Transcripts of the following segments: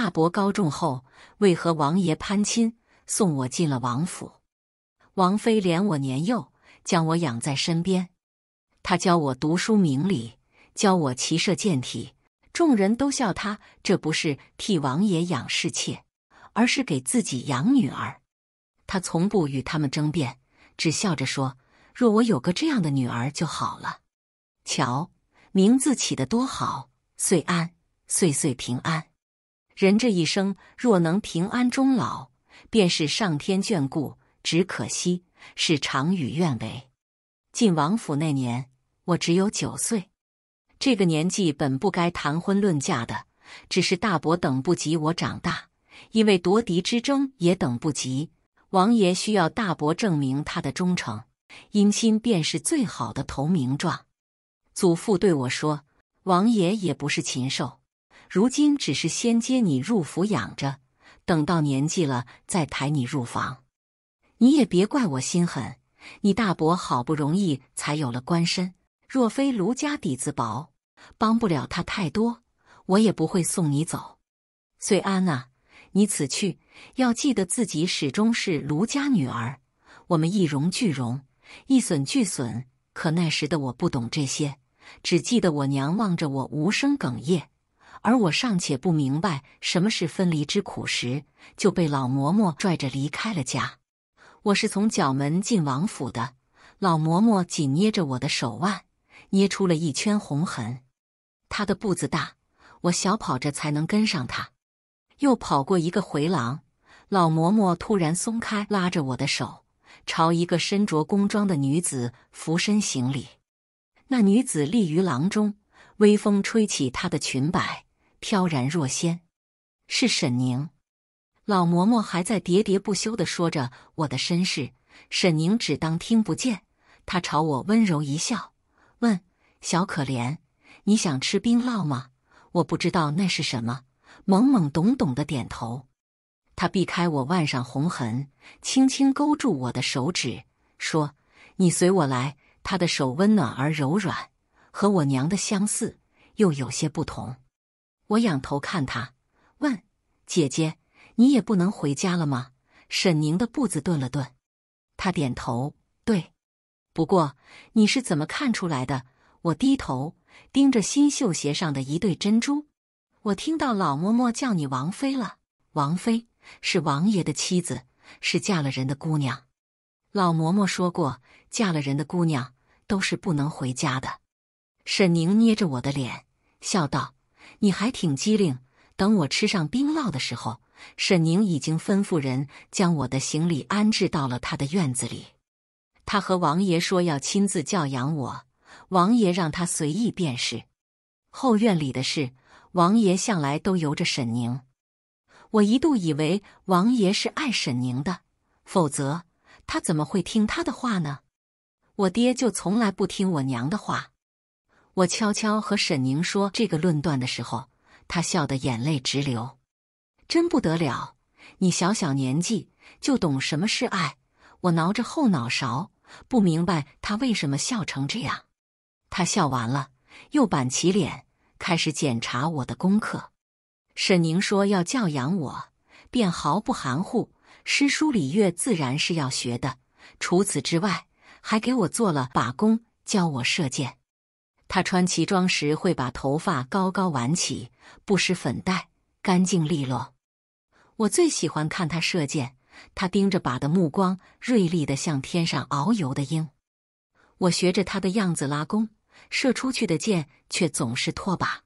大伯高中后，为何王爷攀亲，送我进了王府？王妃怜我年幼，将我养在身边。他教我读书明理，教我骑射健体。众人都笑他，这不是替王爷养侍妾，而是给自己养女儿。他从不与他们争辩，只笑着说：“若我有个这样的女儿就好了。”瞧，名字起得多好！岁安，岁岁平安。人这一生若能平安终老，便是上天眷顾。只可惜是常与愿违。进王府那年，我只有九岁。这个年纪本不该谈婚论嫁的，只是大伯等不及我长大，因为夺嫡之争也等不及。王爷需要大伯证明他的忠诚，姻亲便是最好的投名状。祖父对我说：“王爷也不是禽兽。”如今只是先接你入府养着，等到年纪了再抬你入房。你也别怪我心狠。你大伯好不容易才有了官身，若非卢家底子薄，帮不了他太多，我也不会送你走。穗安啊，你此去要记得自己始终是卢家女儿，我们一荣俱荣，一损俱损。可那时的我不懂这些，只记得我娘望着我无声哽咽。而我尚且不明白什么是分离之苦时，就被老嬷嬷拽着离开了家。我是从角门进王府的，老嬷嬷紧捏着我的手腕，捏出了一圈红痕。她的步子大，我小跑着才能跟上她。又跑过一个回廊，老嬷嬷突然松开拉着我的手，朝一个身着宫装的女子俯身行礼。那女子立于廊中，微风吹起她的裙摆。飘然若仙，是沈宁。老嬷嬷还在喋喋不休地说着我的身世，沈宁只当听不见。他朝我温柔一笑，问：“小可怜，你想吃冰烙吗？”我不知道那是什么，懵懵懂懂的点头。他避开我腕上红痕，轻轻勾住我的手指，说：“你随我来。”他的手温暖而柔软，和我娘的相似，又有些不同。我仰头看他，问：“姐姐，你也不能回家了吗？”沈宁的步子顿了顿，她点头，对。不过你是怎么看出来的？我低头盯着新绣鞋上的一对珍珠。我听到老嬷嬷叫你王妃了。王妃是王爷的妻子，是嫁了人的姑娘。老嬷嬷说过，嫁了人的姑娘都是不能回家的。沈宁捏着我的脸，笑道。你还挺机灵。等我吃上冰酪的时候，沈宁已经吩咐人将我的行李安置到了他的院子里。他和王爷说要亲自教养我，王爷让他随意便是。后院里的事，王爷向来都由着沈宁。我一度以为王爷是爱沈宁的，否则他怎么会听他的话呢？我爹就从来不听我娘的话。我悄悄和沈宁说这个论断的时候，他笑得眼泪直流，真不得了！你小小年纪就懂什么是爱，我挠着后脑勺不明白他为什么笑成这样。他笑完了，又板起脸开始检查我的功课。沈宁说要教养我，便毫不含糊，诗书礼乐自然是要学的，除此之外，还给我做了把弓，教我射箭。他穿奇装时会把头发高高挽起，不施粉黛，干净利落。我最喜欢看他射箭，他盯着靶的目光锐利的像天上遨游的鹰。我学着他的样子拉弓，射出去的箭却总是脱靶。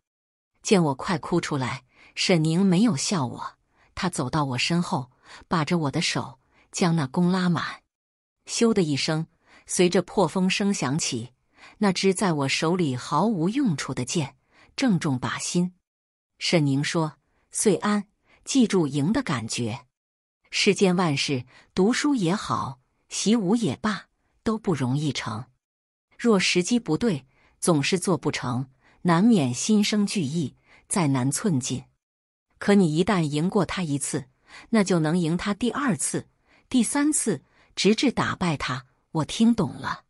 见我快哭出来，沈宁没有笑我，他走到我身后，把着我的手，将那弓拉满。咻的一声，随着破风声响起。那支在我手里毫无用处的剑，正中靶心。沈宁说：“穗安，记住赢的感觉。世间万事，读书也好，习武也罢，都不容易成。若时机不对，总是做不成，难免心生惧意，再难寸进。可你一旦赢过他一次，那就能赢他第二次、第三次，直至打败他。”我听懂了，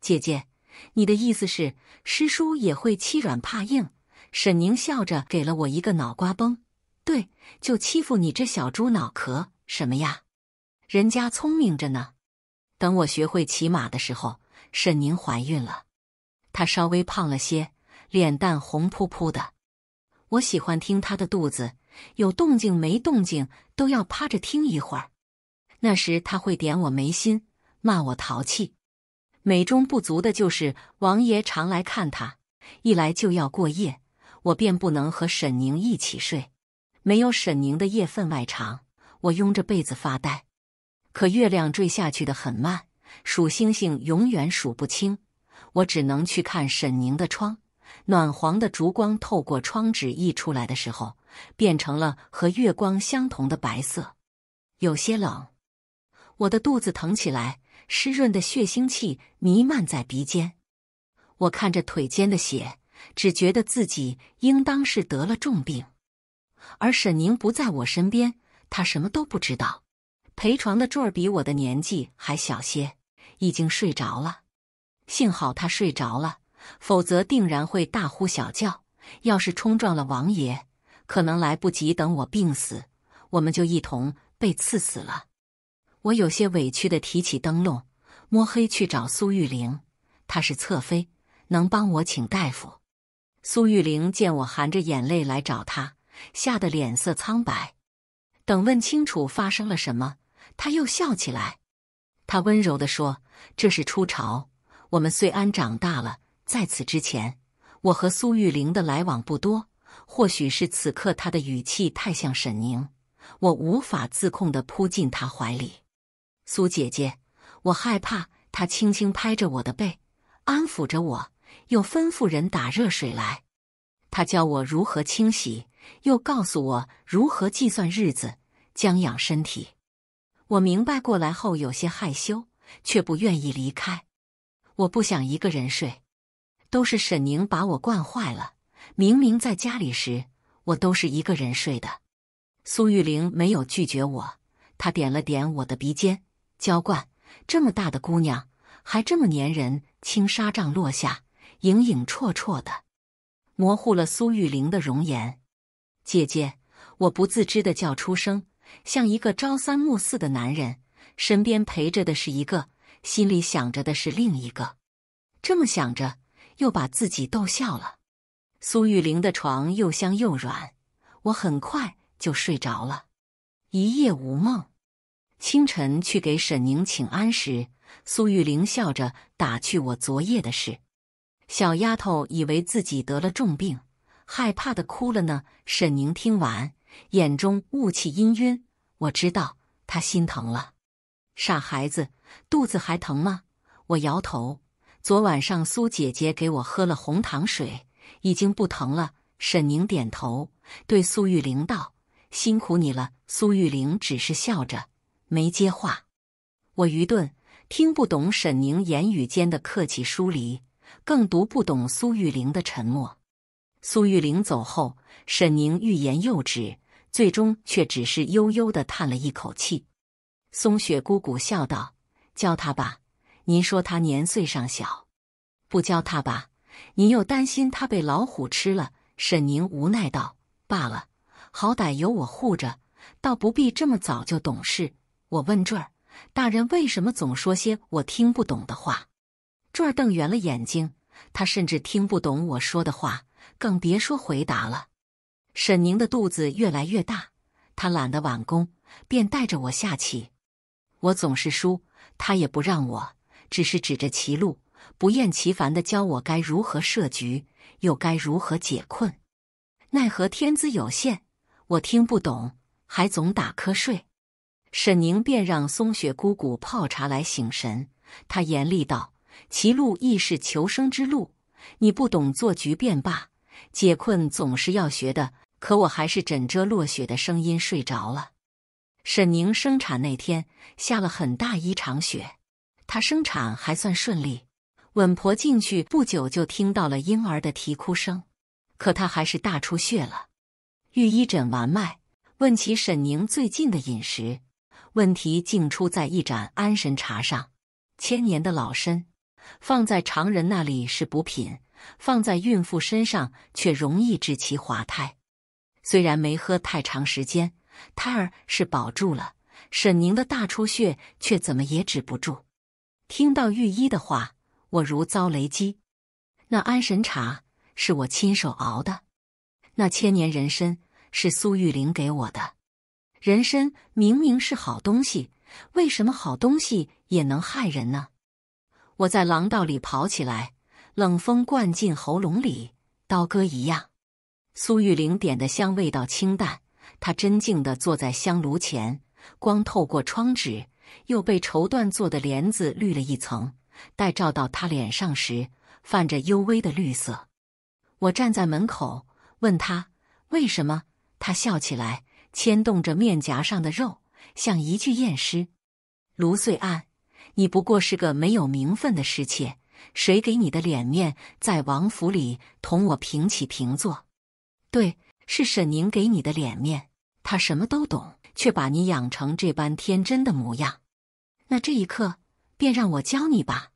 姐姐。你的意思是，师叔也会欺软怕硬？沈宁笑着给了我一个脑瓜崩，对，就欺负你这小猪脑壳。什么呀，人家聪明着呢。等我学会骑马的时候，沈宁怀孕了，她稍微胖了些，脸蛋红扑扑的。我喜欢听她的肚子有动静没动静，都要趴着听一会儿。那时她会点我眉心，骂我淘气。美中不足的就是，王爷常来看他，一来就要过夜，我便不能和沈宁一起睡。没有沈宁的夜分外长，我拥着被子发呆。可月亮坠下去的很慢，数星星永远数不清，我只能去看沈宁的窗。暖黄的烛光透过窗纸溢出来的时候，变成了和月光相同的白色，有些冷。我的肚子疼起来。湿润的血腥气弥漫在鼻尖。我看着腿间的血，只觉得自己应当是得了重病。而沈宁不在我身边，他什么都不知道。陪床的坠儿比我的年纪还小些，已经睡着了。幸好他睡着了，否则定然会大呼小叫。要是冲撞了王爷，可能来不及等我病死，我们就一同被刺死了。我有些委屈的提起灯笼，摸黑去找苏玉玲。她是侧妃，能帮我请大夫。苏玉玲见我含着眼泪来找她，吓得脸色苍白。等问清楚发生了什么，她又笑起来。她温柔地说：“这是初潮，我们岁安长大了。在此之前，我和苏玉玲的来往不多。或许是此刻她的语气太像沈宁，我无法自控地扑进她怀里。”苏姐姐，我害怕。他轻轻拍着我的背，安抚着我，又吩咐人打热水来。他教我如何清洗，又告诉我如何计算日子，将养身体。我明白过来后，有些害羞，却不愿意离开。我不想一个人睡，都是沈宁把我惯坏了。明明在家里时，我都是一个人睡的。苏玉玲没有拒绝我，她点了点我的鼻尖。浇灌，这么大的姑娘还这么粘人。轻纱帐落下，影影绰绰的，模糊了苏玉玲的容颜。姐姐，我不自知的叫出声，像一个朝三暮四的男人，身边陪着的是一个，心里想着的是另一个。这么想着，又把自己逗笑了。苏玉玲的床又香又软，我很快就睡着了，一夜无梦。清晨去给沈宁请安时，苏玉玲笑着打趣我昨夜的事。小丫头以为自己得了重病，害怕的哭了呢。沈宁听完，眼中雾气氤氲。我知道她心疼了。傻孩子，肚子还疼吗？我摇头。昨晚上苏姐姐给我喝了红糖水，已经不疼了。沈宁点头，对苏玉玲道：“辛苦你了。”苏玉玲只是笑着。没接话，我愚钝，听不懂沈宁言语间的客气疏离，更读不懂苏玉玲的沉默。苏玉玲走后，沈宁欲言又止，最终却只是悠悠地叹了一口气。松雪姑姑笑道：“教他吧，您说他年岁尚小，不教他吧，您又担心他被老虎吃了。”沈宁无奈道：“罢了，好歹有我护着，倒不必这么早就懂事。”我问坠儿大人为什么总说些我听不懂的话？坠儿瞪圆了眼睛，他甚至听不懂我说的话，更别说回答了。沈宁的肚子越来越大，他懒得挽弓，便带着我下棋。我总是输，他也不让我，只是指着棋路，不厌其烦地教我该如何设局，又该如何解困。奈何天资有限，我听不懂，还总打瞌睡。沈宁便让松雪姑姑泡茶来醒神。她严厉道：“歧路亦是求生之路，你不懂做局便罢，解困总是要学的。可我还是枕着落雪的声音睡着了。”沈宁生产那天下了很大一场雪，她生产还算顺利。稳婆进去不久就听到了婴儿的啼哭声，可她还是大出血了。御医诊完脉，问起沈宁最近的饮食。问题竟出在一盏安神茶上。千年的老参，放在常人那里是补品，放在孕妇身上却容易致其滑胎。虽然没喝太长时间，胎儿是保住了，沈凝的大出血却怎么也止不住。听到御医的话，我如遭雷击。那安神茶是我亲手熬的，那千年人参是苏玉玲给我的。人参明明是好东西，为什么好东西也能害人呢？我在廊道里跑起来，冷风灌进喉咙里，刀割一样。苏玉玲点的香味道清淡，她真静地坐在香炉前，光透过窗纸，又被绸缎做的帘子绿了一层，待照到她脸上时，泛着幽微的绿色。我站在门口，问他为什么，他笑起来。牵动着面颊上的肉，像一具验尸。卢碎案，你不过是个没有名分的侍妾，谁给你的脸面在王府里同我平起平坐？对，是沈凝给你的脸面。他什么都懂，却把你养成这般天真的模样。那这一刻，便让我教你吧。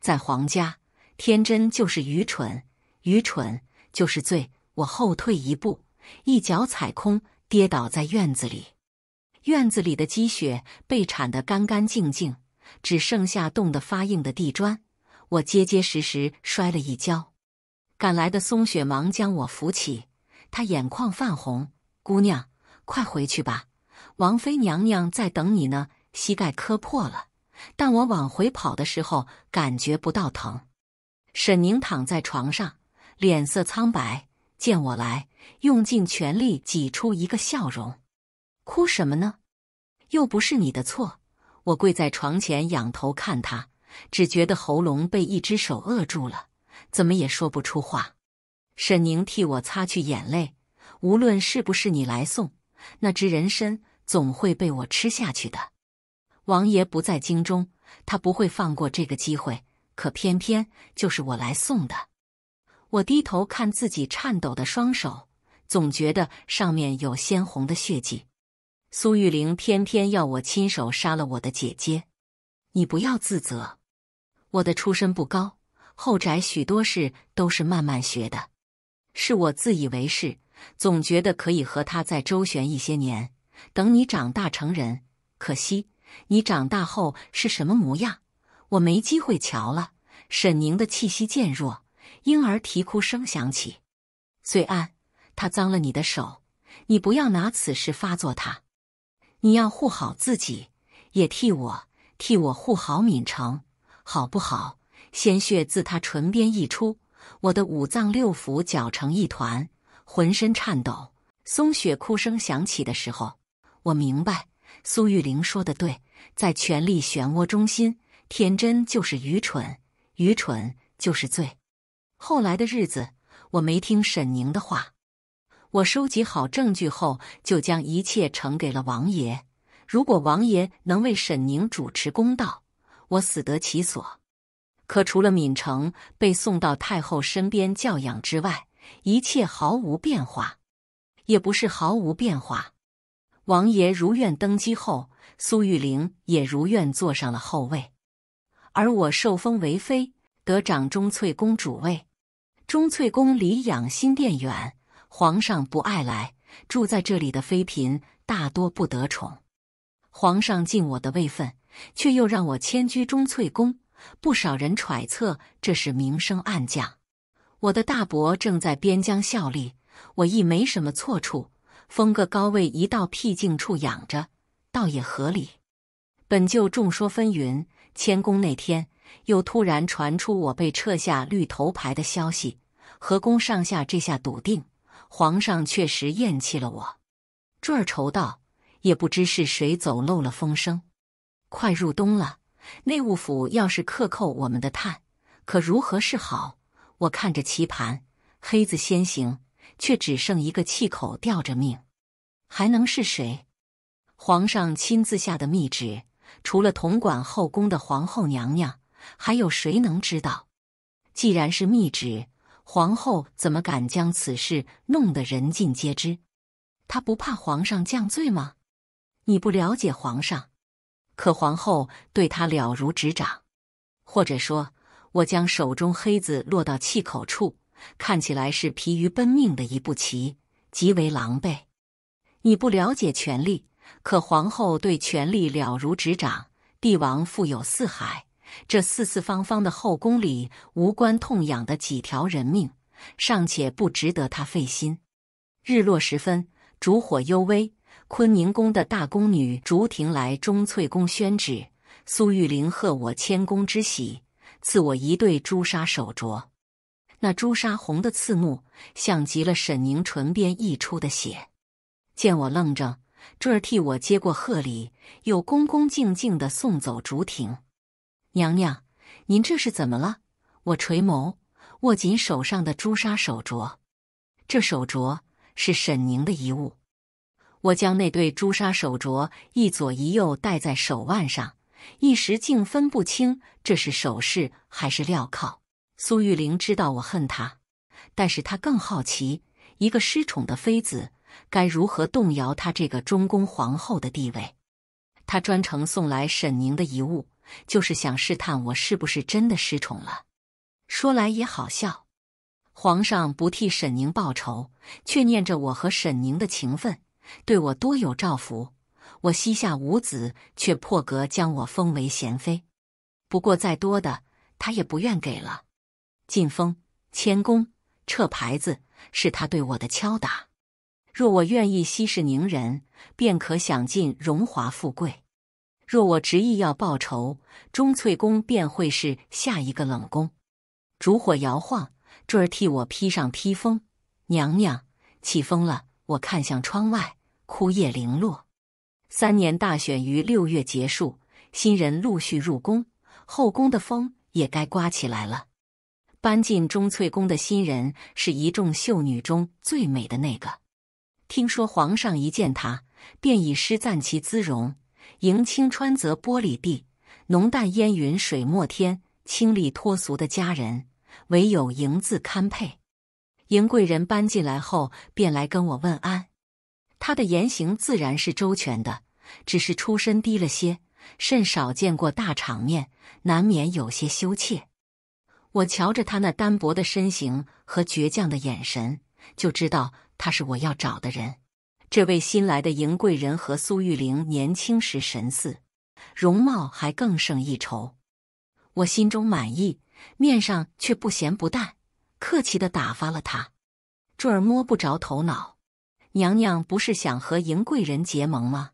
在皇家，天真就是愚蠢，愚蠢就是罪。我后退一步，一脚踩空。跌倒在院子里，院子里的积雪被铲得干干净净，只剩下冻得发硬的地砖。我结结实实摔了一跤，赶来的松雪忙将我扶起，她眼眶泛红：“姑娘，快回去吧，王妃娘娘在等你呢。”膝盖磕破了，但我往回跑的时候感觉不到疼。沈宁躺在床上，脸色苍白，见我来。用尽全力挤出一个笑容，哭什么呢？又不是你的错。我跪在床前，仰头看他，只觉得喉咙被一只手扼住了，怎么也说不出话。沈宁替我擦去眼泪。无论是不是你来送，那只人参总会被我吃下去的。王爷不在京中，他不会放过这个机会，可偏偏就是我来送的。我低头看自己颤抖的双手。总觉得上面有鲜红的血迹。苏玉玲天天要我亲手杀了我的姐姐，你不要自责。我的出身不高，后宅许多事都是慢慢学的，是我自以为是，总觉得可以和他再周旋一些年，等你长大成人。可惜你长大后是什么模样，我没机会瞧了。沈宁的气息渐弱，婴儿啼哭声响起，最安。他脏了你的手，你不要拿此事发作他。你要护好自己，也替我替我护好敏城，好不好？鲜血自他唇边溢出，我的五脏六腑搅成一团，浑身颤抖。松雪哭声响起的时候，我明白苏玉玲说的对，在权力漩涡中心，天真就是愚蠢，愚蠢就是罪。后来的日子，我没听沈宁的话。我收集好证据后，就将一切呈给了王爷。如果王爷能为沈宁主持公道，我死得其所。可除了敏成被送到太后身边教养之外，一切毫无变化，也不是毫无变化。王爷如愿登基后，苏玉玲也如愿坐上了后位，而我受封为妃，得掌中翠宫主位。中翠宫离养心殿远。皇上不爱来，住在这里的妃嫔大多不得宠。皇上敬我的位分，却又让我迁居中翠宫，不少人揣测这是明升暗降。我的大伯正在边疆效力，我亦没什么错处，封个高位，移到僻静处养着，倒也合理。本就众说纷纭，迁宫那天又突然传出我被撤下绿头牌的消息，和宫上下这下笃定。皇上确实厌弃了我，坠儿愁道，也不知是谁走漏了风声。快入冬了，内务府要是克扣我们的炭，可如何是好？我看着棋盘，黑子先行，却只剩一个气口吊着命，还能是谁？皇上亲自下的密旨，除了统管后宫的皇后娘娘，还有谁能知道？既然是密旨。皇后怎么敢将此事弄得人尽皆知？她不怕皇上降罪吗？你不了解皇上，可皇后对他了如指掌。或者说，我将手中黑子落到气口处，看起来是疲于奔命的一步棋，极为狼狈。你不了解权力，可皇后对权力了如指掌。帝王富有四海。这四四方方的后宫里，无关痛痒的几条人命，尚且不值得他费心。日落时分，烛火幽微，坤宁宫的大宫女竹亭来钟粹宫宣旨，苏玉玲贺我谦宫之喜，赐我一对朱砂手镯。那朱砂红的刺目，像极了沈凝唇边溢出的血。见我愣着，坠儿替我接过贺礼，又恭恭敬敬地送走竹亭。娘娘，您这是怎么了？我垂眸，握紧手上的朱砂手镯。这手镯是沈宁的遗物。我将那对朱砂手镯一左一右戴在手腕上，一时竟分不清这是首饰还是镣铐。苏玉玲知道我恨她，但是她更好奇，一个失宠的妃子该如何动摇她这个中宫皇后的地位？她专程送来沈宁的遗物。就是想试探我是不是真的失宠了。说来也好笑，皇上不替沈宁报仇，却念着我和沈宁的情分，对我多有照拂。我膝下无子，却破格将我封为贤妃。不过再多的，他也不愿给了。进封谦恭撤牌子，是他对我的敲打。若我愿意息事宁人，便可享尽荣华富贵。若我执意要报仇，钟粹宫便会是下一个冷宫。烛火摇晃，坠儿替我披上披风。娘娘，起风了。我看向窗外，枯叶零落。三年大选于六月结束，新人陆续入宫，后宫的风也该刮起来了。搬进钟粹宫的新人是一众秀女中最美的那个。听说皇上一见她，便以诗赞其姿容。迎清川泽玻璃地，浓淡烟云水墨天。清丽脱俗的佳人，唯有迎字堪配。迎贵人搬进来后，便来跟我问安。他的言行自然是周全的，只是出身低了些，甚少见过大场面，难免有些羞怯。我瞧着他那单薄的身形和倔强的眼神，就知道他是我要找的人。这位新来的迎贵人和苏玉玲年轻时神似，容貌还更胜一筹。我心中满意，面上却不咸不淡，客气的打发了她。坠儿摸不着头脑，娘娘不是想和迎贵人结盟吗？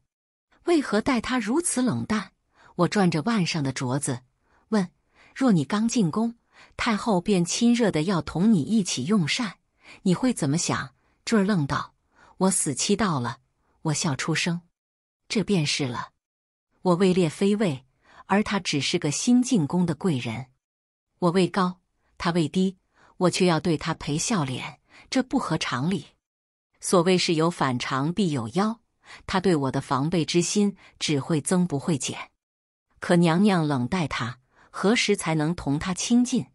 为何待她如此冷淡？我转着腕上的镯子问：“若你刚进宫，太后便亲热的要同你一起用膳，你会怎么想？”坠儿愣道。我死期到了，我笑出声，这便是了。我位列妃位，而他只是个新进宫的贵人，我位高，他位低，我却要对他赔笑脸，这不合常理。所谓是有反常必有妖，他对我的防备之心只会增不会减。可娘娘冷待他，何时才能同他亲近？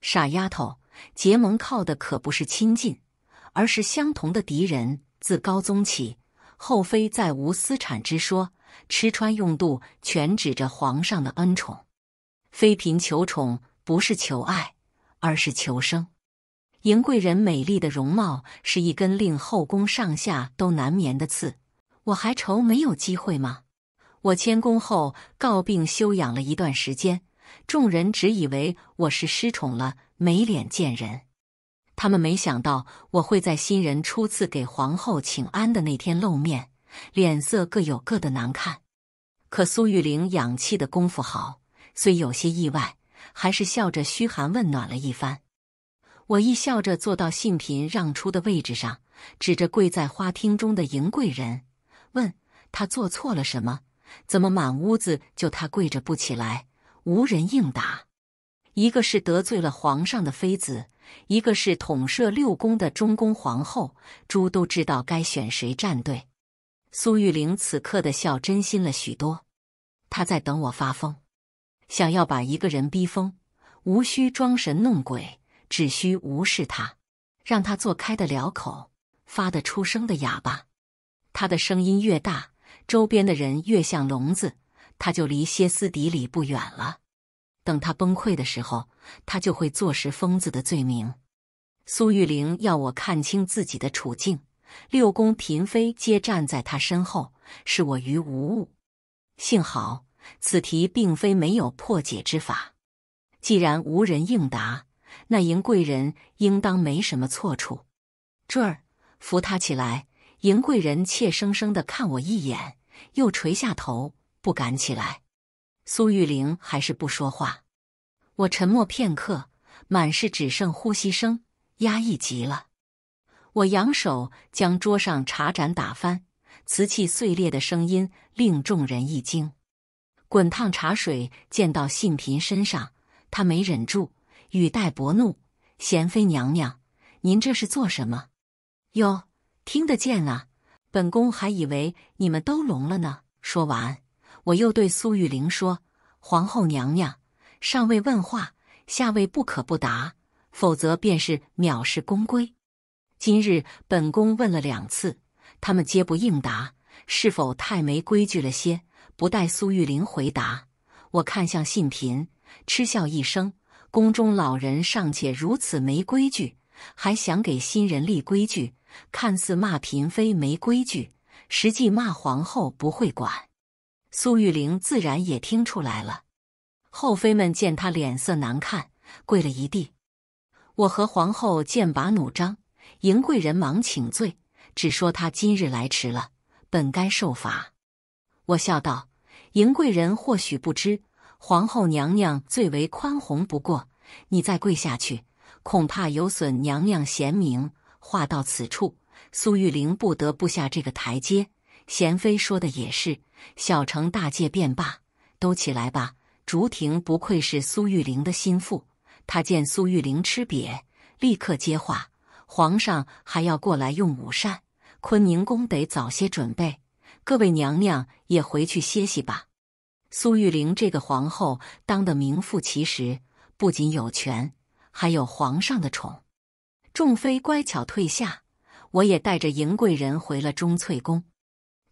傻丫头，结盟靠的可不是亲近，而是相同的敌人。自高宗起，后妃再无私产之说，吃穿用度全指着皇上的恩宠。妃嫔求宠不是求爱，而是求生。迎贵人美丽的容貌是一根令后宫上下都难眠的刺。我还愁没有机会吗？我迁宫后告病休养了一段时间，众人只以为我是失宠了，没脸见人。他们没想到我会在新人初次给皇后请安的那天露面，脸色各有各的难看。可苏玉玲养气的功夫好，虽有些意外，还是笑着嘘寒问暖了一番。我一笑着坐到信嫔让出的位置上，指着跪在花厅中的迎贵人，问他做错了什么？怎么满屋子就他跪着不起来？无人应答。一个是得罪了皇上的妃子。一个是统摄六宫的中宫皇后，猪都知道该选谁站队。苏玉玲此刻的笑真心了许多。她在等我发疯，想要把一个人逼疯，无需装神弄鬼，只需无视他，让他做开得了口、发得出声的哑巴。他的声音越大，周边的人越像聋子，他就离歇斯底里不远了。等他崩溃的时候，他就会坐实疯子的罪名。苏玉玲要我看清自己的处境，六宫嫔妃皆站在他身后，视我于无物。幸好此题并非没有破解之法。既然无人应答，那赢贵人应当没什么错处。坠儿扶他起来。赢贵人怯生生的看我一眼，又垂下头，不敢起来。苏玉玲还是不说话，我沉默片刻，满是只剩呼吸声，压抑极了。我扬手将桌上茶盏打翻，瓷器碎裂的声音令众人一惊，滚烫茶水溅到信嫔身上，她没忍住，语带薄怒：“贤妃娘娘，您这是做什么？”“哟，听得见啊，本宫还以为你们都聋了呢。”说完。我又对苏玉玲说：“皇后娘娘上位问话，下位不可不答，否则便是藐视宫规。今日本宫问了两次，他们皆不应答，是否太没规矩了些？”不待苏玉玲回答，我看向信嫔，嗤笑一声：“宫中老人尚且如此没规矩，还想给新人立规矩？看似骂嫔妃没规矩，实际骂皇后不会管。”苏玉玲自然也听出来了，后妃们见她脸色难看，跪了一地。我和皇后剑拔弩张，迎贵人忙请罪，只说她今日来迟了，本该受罚。我笑道：“迎贵人或许不知，皇后娘娘最为宽宏不过，你再跪下去，恐怕有损娘娘贤明。”话到此处，苏玉玲不得不下这个台阶。贤妃说的也是。小城大戒便罢，都起来吧。竹亭不愧是苏玉玲的心腹，他见苏玉玲吃瘪，立刻接话：“皇上还要过来用午膳，坤宁宫得早些准备。各位娘娘也回去歇息吧。”苏玉玲这个皇后当得名副其实，不仅有权，还有皇上的宠。众妃乖巧退下，我也带着迎贵人回了钟翠宫。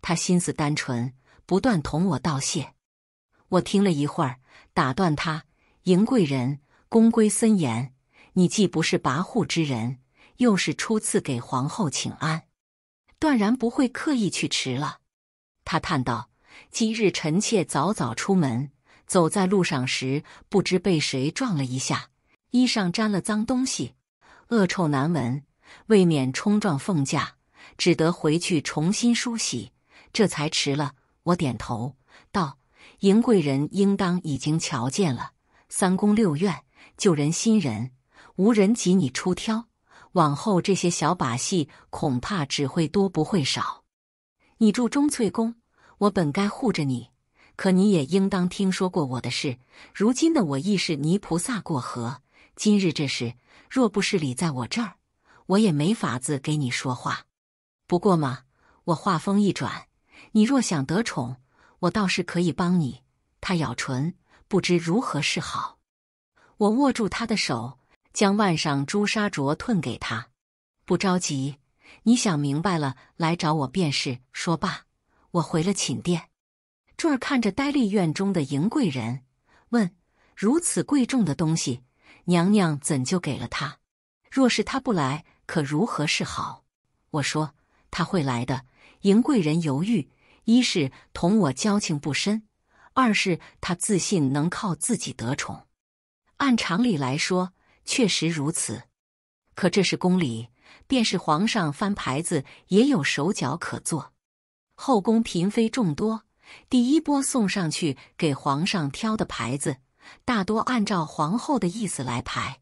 她心思单纯。不断同我道谢，我听了一会儿，打断他：“迎贵人，宫规森严，你既不是跋扈之人，又是初次给皇后请安，断然不会刻意去迟了。”他叹道：“今日臣妾早早出门，走在路上时，不知被谁撞了一下，衣裳沾了脏东西，恶臭难闻，未免冲撞凤驾，只得回去重新梳洗，这才迟了。”我点头道：“赢贵人应当已经瞧见了，三宫六院旧人新人，无人及你出挑。往后这些小把戏，恐怕只会多不会少。你住钟粹宫，我本该护着你，可你也应当听说过我的事。如今的我亦是泥菩萨过河，今日这事若不是理在我这儿，我也没法子给你说话。不过嘛，我话锋一转。”你若想得宠，我倒是可以帮你。他咬唇，不知如何是好。我握住他的手，将腕上朱砂镯褪给他。不着急，你想明白了来找我便是。说罢，我回了寝殿。坠儿看着呆立院中的迎贵人，问：“如此贵重的东西，娘娘怎就给了他？若是他不来，可如何是好？”我说：“他会来的。”赢贵人犹豫：一是同我交情不深，二是她自信能靠自己得宠。按常理来说，确实如此。可这是宫里，便是皇上翻牌子，也有手脚可做。后宫嫔妃众多，第一波送上去给皇上挑的牌子，大多按照皇后的意思来排。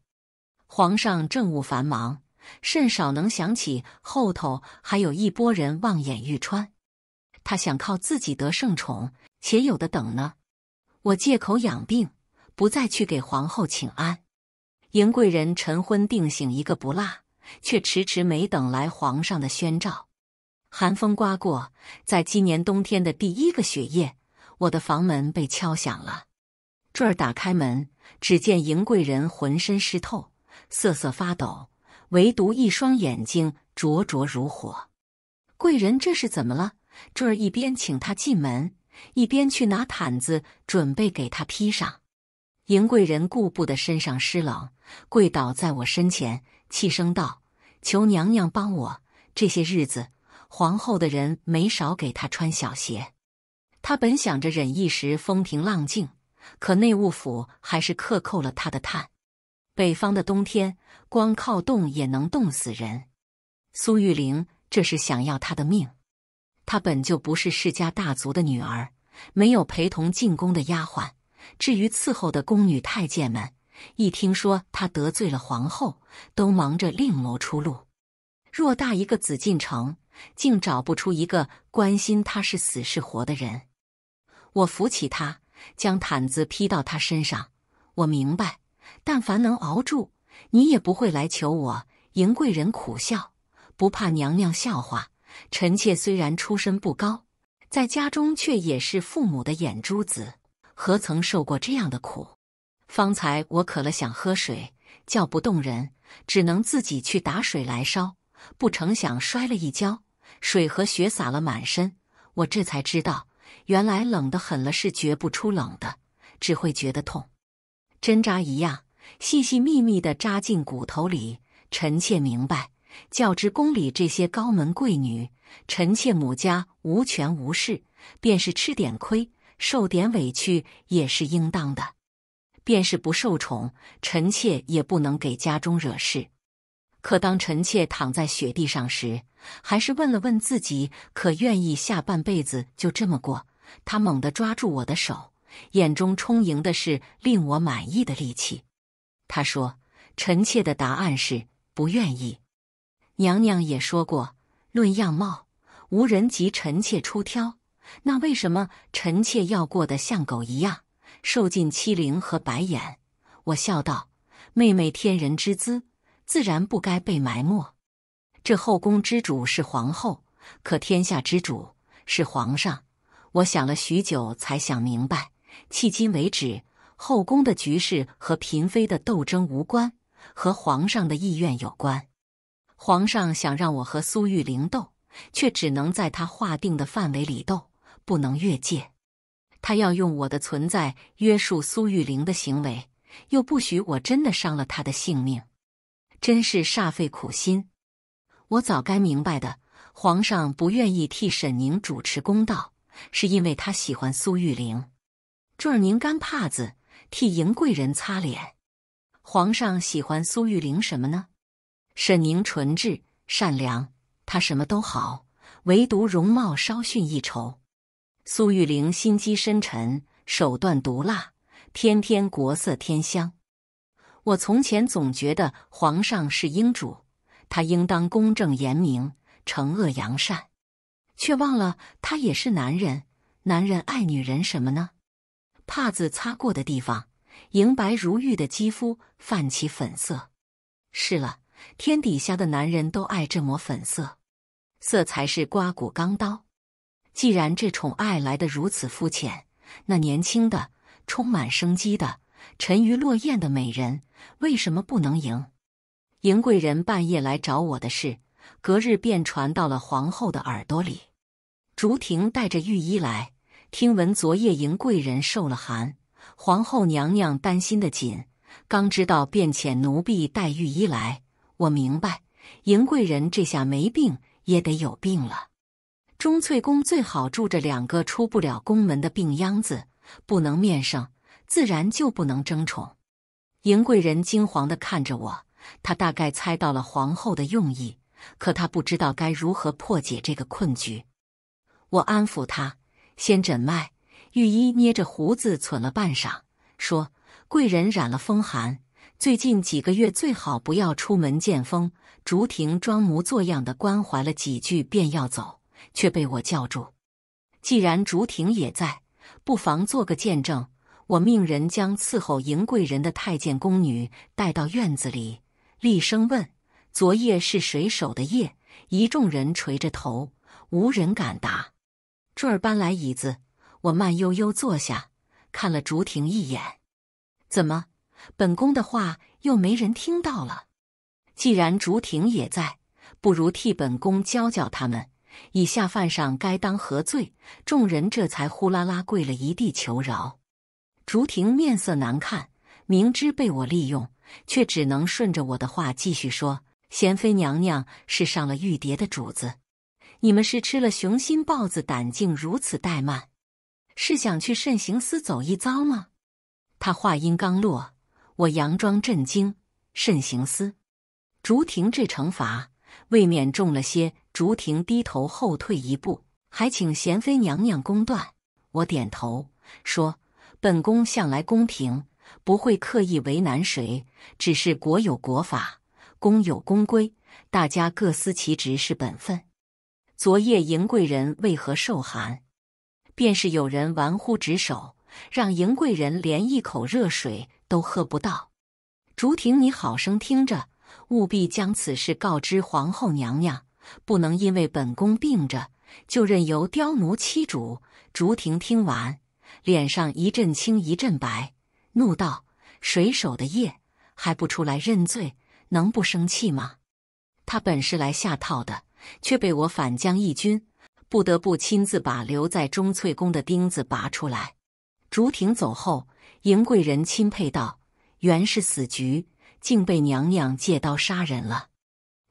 皇上政务繁忙。甚少能想起后头还有一波人望眼欲穿，他想靠自己得圣宠，且有的等呢。我借口养病，不再去给皇后请安。迎贵人晨昏定省一个不落，却迟迟没等来皇上的宣召。寒风刮过，在今年冬天的第一个雪夜，我的房门被敲响了。坠儿打开门，只见迎贵人浑身湿透，瑟瑟发抖。唯独一双眼睛灼灼如火，贵人这是怎么了？坠儿一边请他进门，一边去拿毯子准备给他披上。迎贵人顾不得身上湿冷，跪倒在我身前，泣声道：“求娘娘帮我！这些日子皇后的人没少给他穿小鞋，他本想着忍一时风平浪静，可内务府还是克扣了他的炭。”北方的冬天，光靠冻也能冻死人。苏玉玲，这是想要她的命。她本就不是世家大族的女儿，没有陪同进宫的丫鬟。至于伺候的宫女太监们，一听说她得罪了皇后，都忙着另谋出路。偌大一个紫禁城，竟找不出一个关心她是死是活的人。我扶起她，将毯子披到她身上。我明白。但凡能熬住，你也不会来求我。赢贵人苦笑，不怕娘娘笑话。臣妾虽然出身不高，在家中却也是父母的眼珠子，何曾受过这样的苦？方才我渴了想喝水，叫不动人，只能自己去打水来烧。不成想摔了一跤，水和血洒了满身。我这才知道，原来冷的狠了，是绝不出冷的，只会觉得痛。针扎一样，细细密密的扎进骨头里。臣妾明白，较之宫里这些高门贵女，臣妾母家无权无势，便是吃点亏、受点委屈也是应当的。便是不受宠，臣妾也不能给家中惹事。可当臣妾躺在雪地上时，还是问了问自己，可愿意下半辈子就这么过？他猛地抓住我的手。眼中充盈的是令我满意的力气。他说：“臣妾的答案是不愿意。”娘娘也说过，论样貌，无人及臣妾出挑。那为什么臣妾要过得像狗一样，受尽欺凌和白眼？我笑道：“妹妹天人之姿，自然不该被埋没。这后宫之主是皇后，可天下之主是皇上。”我想了许久，才想明白。迄今为止，后宫的局势和嫔妃的斗争无关，和皇上的意愿有关。皇上想让我和苏玉玲斗，却只能在他划定的范围里斗，不能越界。他要用我的存在约束苏玉玲的行为，又不许我真的伤了他的性命，真是煞费苦心。我早该明白的，皇上不愿意替沈宁主持公道，是因为他喜欢苏玉玲。坠儿拧干帕子，替赢贵人擦脸。皇上喜欢苏玉玲什么呢？沈凝纯质善良，她什么都好，唯独容貌稍逊一筹。苏玉玲心机深沉，手段毒辣，天天国色天香。我从前总觉得皇上是英主，他应当公正严明，惩恶扬善，却忘了他也是男人。男人爱女人什么呢？帕子擦过的地方，莹白如玉的肌肤泛起粉色。是了，天底下的男人都爱这抹粉色，色才是刮骨钢刀。既然这宠爱来的如此肤浅，那年轻的、充满生机的、沉鱼落雁的美人，为什么不能赢？迎贵人半夜来找我的事，隔日便传到了皇后的耳朵里。竹亭带着御医来。听闻昨夜迎贵人受了寒，皇后娘娘担心的紧，刚知道便遣奴婢带御医来。我明白，迎贵人这下没病也得有病了。钟粹宫最好住着两个出不了宫门的病秧子，不能面圣，自然就不能争宠。迎贵人惊惶地看着我，她大概猜到了皇后的用意，可她不知道该如何破解这个困局。我安抚她。先诊脉，御医捏着胡子忖了半晌，说：“贵人染了风寒，最近几个月最好不要出门见风。”竹亭装模作样的关怀了几句，便要走，却被我叫住。既然竹亭也在，不妨做个见证。我命人将伺候迎贵人的太监宫女带到院子里，厉声问：“昨夜是谁守的夜？”一众人垂着头，无人敢答。顺儿搬来椅子，我慢悠悠坐下，看了竹亭一眼。怎么，本宫的话又没人听到了？既然竹亭也在，不如替本宫教教他们，以下犯上该当何罪？众人这才呼啦啦跪了一地求饶。竹亭面色难看，明知被我利用，却只能顺着我的话继续说：“贤妃娘娘是上了玉蝶的主子。”你们是吃了雄心豹子胆，竟如此怠慢？是想去慎刑司走一遭吗？他话音刚落，我佯装震惊。慎刑司，竹亭这惩罚未免重了些。竹亭低头后退一步，还请贤妃娘娘公断。我点头说：“本宫向来公平，不会刻意为难谁。只是国有国法，宫有宫规，大家各司其职是本分。”昨夜迎贵人为何受寒？便是有人玩忽职守，让迎贵人连一口热水都喝不到。竹亭，你好生听着，务必将此事告知皇后娘娘，不能因为本宫病着，就任由刁奴欺主。竹亭听完，脸上一阵青一阵白，怒道：“水手的夜还不出来认罪，能不生气吗？他本是来下套的。”却被我反将一军，不得不亲自把留在钟粹宫的钉子拔出来。竹亭走后，迎贵人钦佩道：“原是死局，竟被娘娘借刀杀人了。”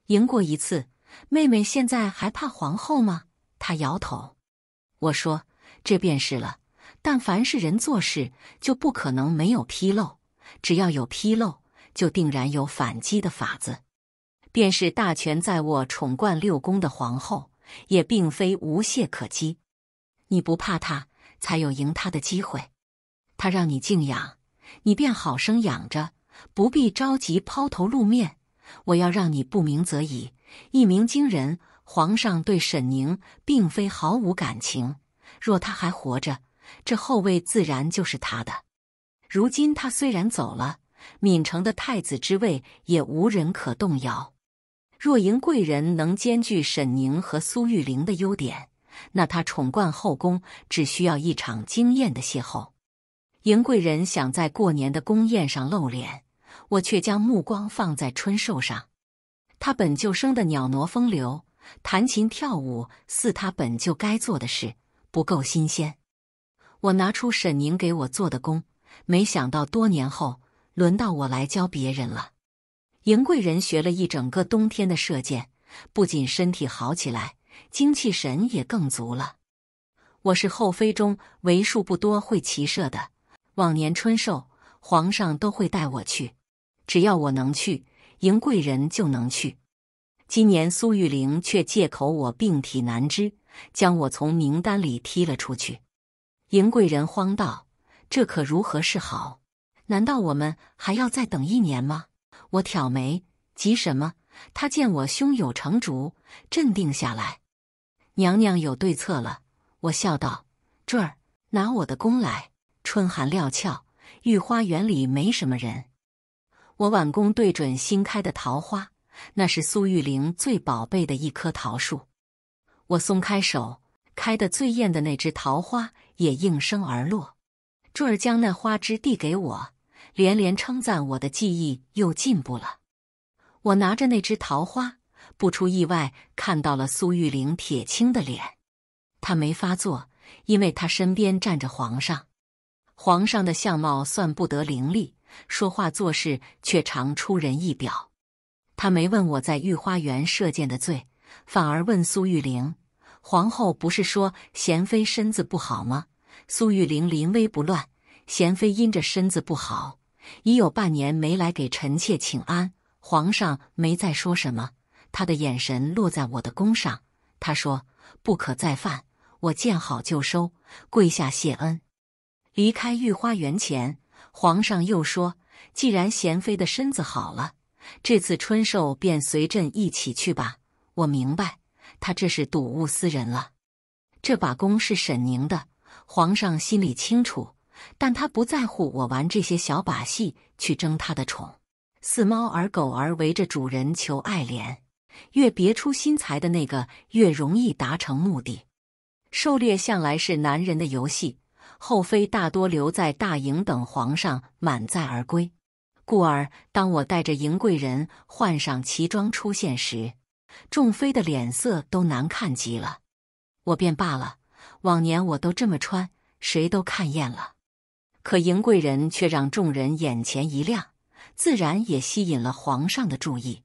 赢过一次，妹妹现在还怕皇后吗？她摇头。我说：“这便是了。但凡是人做事，就不可能没有纰漏。只要有纰漏，就定然有反击的法子。”便是大权在握、宠冠六宫的皇后，也并非无懈可击。你不怕他，才有赢他的机会。他让你静养，你便好生养着，不必着急抛头露面。我要让你不鸣则已，一鸣惊人。皇上对沈宁并非毫无感情，若他还活着，这后位自然就是他的。如今他虽然走了，闵成的太子之位也无人可动摇。若赢贵人能兼具沈宁和苏玉玲的优点，那她宠冠后宫只需要一场惊艳的邂逅。赢贵人想在过年的宫宴上露脸，我却将目光放在春寿上。他本就生得袅挪风流，弹琴跳舞似他本就该做的事，不够新鲜。我拿出沈宁给我做的功，没想到多年后轮到我来教别人了。赢贵人学了一整个冬天的射箭，不仅身体好起来，精气神也更足了。我是后妃中为数不多会骑射的，往年春寿，皇上都会带我去。只要我能去，赢贵人就能去。今年苏玉玲却借口我病体难支，将我从名单里踢了出去。赢贵人慌道：“这可如何是好？难道我们还要再等一年吗？”我挑眉，急什么？他见我胸有成竹，镇定下来。娘娘有对策了，我笑道：“坠儿，拿我的弓来。”春寒料峭，御花园里没什么人。我挽弓对准新开的桃花，那是苏玉玲最宝贝的一棵桃树。我松开手，开得最艳的那枝桃花也应声而落。坠儿将那花枝递给我。连连称赞我的技艺又进步了。我拿着那枝桃花，不出意外看到了苏玉玲铁青的脸。他没发作，因为他身边站着皇上。皇上的相貌算不得伶俐，说话做事却常出人意表。他没问我在御花园射箭的罪，反而问苏玉玲：“皇后不是说贤妃身子不好吗？”苏玉玲临危不乱，贤妃因着身子不好。已有半年没来给臣妾请安，皇上没再说什么。他的眼神落在我的弓上，他说：“不可再犯。”我见好就收，跪下谢恩。离开御花园前，皇上又说：“既然贤妃的身子好了，这次春寿便随朕一起去吧。”我明白，他这是睹物思人了。这把弓是沈宁的，皇上心里清楚。但他不在乎我玩这些小把戏去争他的宠，似猫儿狗儿围着主人求爱怜，越别出心裁的那个越容易达成目的。狩猎向来是男人的游戏，后妃大多留在大营等皇上满载而归，故而当我带着迎贵人换上奇装出现时，众妃的脸色都难看极了。我便罢了，往年我都这么穿，谁都看厌了。可迎贵人却让众人眼前一亮，自然也吸引了皇上的注意。